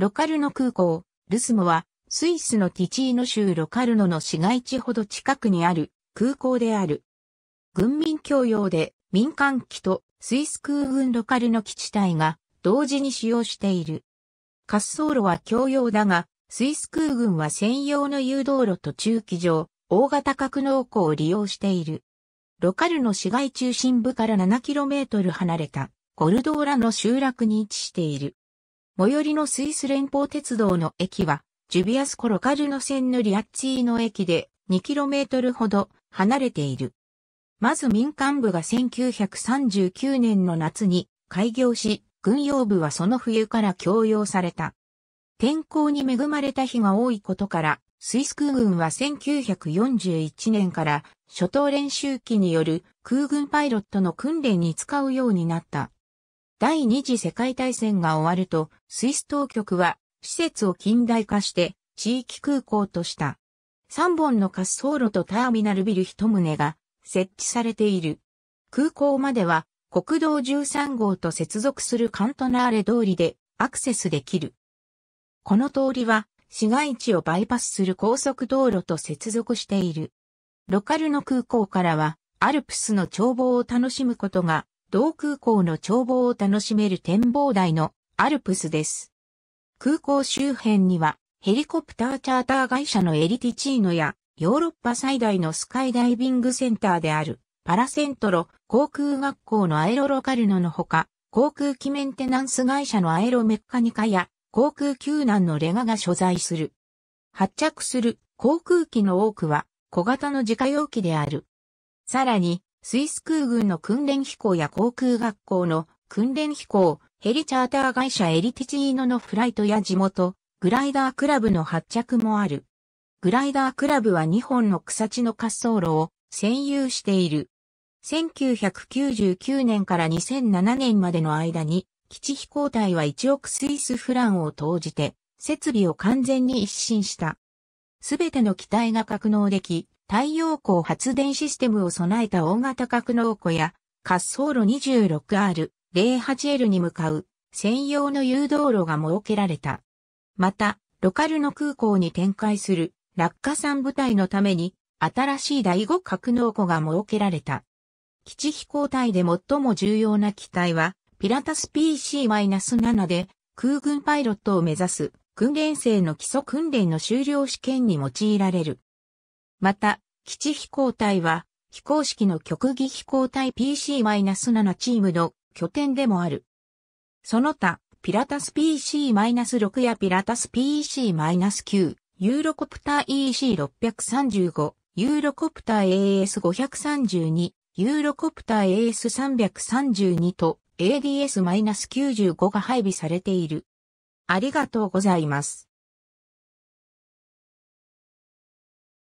ロカルノ空港、ルスモは、スイスのティチーノ州ロカルノの市街地ほど近くにある空港である。軍民共用で民間機とスイス空軍ロカルノ基地隊が同時に使用している。滑走路は共用だが、スイス空軍は専用の誘導路と駐機場、大型格納庫を利用している。ロカルノ市街中心部から 7km 離れたゴルドーラの集落に位置している。最寄りのスイス連邦鉄道の駅は、ジュビアス・コロカルノ線のリアッチーの駅で 2km ほど離れている。まず民間部が1939年の夏に開業し、軍用部はその冬から供用された。天候に恵まれた日が多いことから、スイス空軍は1941年から初等練習機による空軍パイロットの訓練に使うようになった。第二次世界大戦が終わると、スイス当局は施設を近代化して地域空港とした。3本の滑走路とターミナルビル1棟が設置されている。空港までは国道13号と接続するカントナーレ通りでアクセスできる。この通りは市街地をバイパスする高速道路と接続している。ロカルの空港からはアルプスの眺望を楽しむことが同空港の眺望を楽しめる展望台のアルプスです。空港周辺にはヘリコプターチャーター会社のエリティチーノやヨーロッパ最大のスカイダイビングセンターであるパラセントロ航空学校のアエロロカルノのほか航空機メンテナンス会社のアエロメッカニカや航空救難のレガが所在する。発着する航空機の多くは小型の自家用機である。さらにスイス空軍の訓練飛行や航空学校の訓練飛行、ヘリチャーター会社エリティチーノのフライトや地元、グライダークラブの発着もある。グライダークラブは2本の草地の滑走路を占有している。1999年から2007年までの間に、基地飛行隊は1億スイスフランを投じて、設備を完全に一新した。すべての機体が格納でき、太陽光発電システムを備えた大型格納庫や滑走路 26R08L に向かう専用の誘導路が設けられた。また、ロカルの空港に展開する落下産部隊のために新しい第5格納庫が設けられた。基地飛行隊で最も重要な機体はピラタス PC-7 で空軍パイロットを目指す訓練生の基礎訓練の修了試験に用いられる。また、基地飛行隊は、飛行式の極技飛行隊 PC-7 チームの拠点でもある。その他、ピラタス PC-6 やピラタス PC-9、ユーロコプター EC635、ユーロコプター AS532、ユーロコプター AS332 と ADS-95 が配備されている。ありがとうございます。